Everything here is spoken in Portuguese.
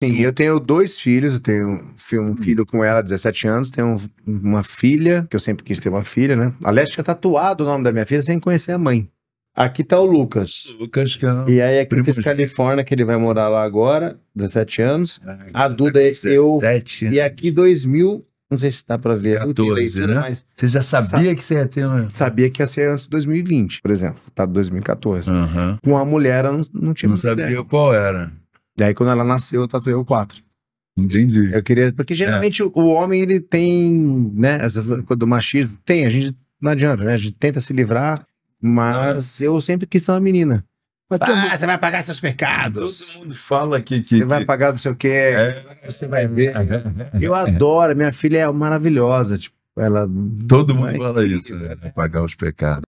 Sim, eu tenho dois filhos, eu tenho um hum. filho com ela, 17 anos, tenho uma filha, que eu sempre quis ter uma filha, né? que tinha tatuado o nome da minha filha sem conhecer a mãe. Aqui tá o Lucas. Lucas que é E aí aqui tem Califórnia, que ele vai morar lá agora, 17 anos. Ah, a Duda, é eu... Anos. E aqui 2000, não sei se dá pra ver. 14, é né? Você já sabia que você ia ter uma... Sabia que ia ser antes de 2020, por exemplo. Tá 2014. Uhum. Com a mulher, eu não, não tinha Não sabia ideia. qual era. E aí, quando ela nasceu, eu tatuei o 4. Entendi. Eu queria. Porque é. geralmente é. o homem, ele tem, né? do machismo. Tem, a gente não adianta, né? A gente tenta se livrar, mas eu sempre quis ter uma menina. Mas ah, você vai pagar seus pecados. Todo mundo fala que. Você vai pagar não sei o quê. É. Você vai ver. Eu adoro, minha filha é maravilhosa. Tipo, ela. Todo mundo fala isso, né? Pagar os pecados.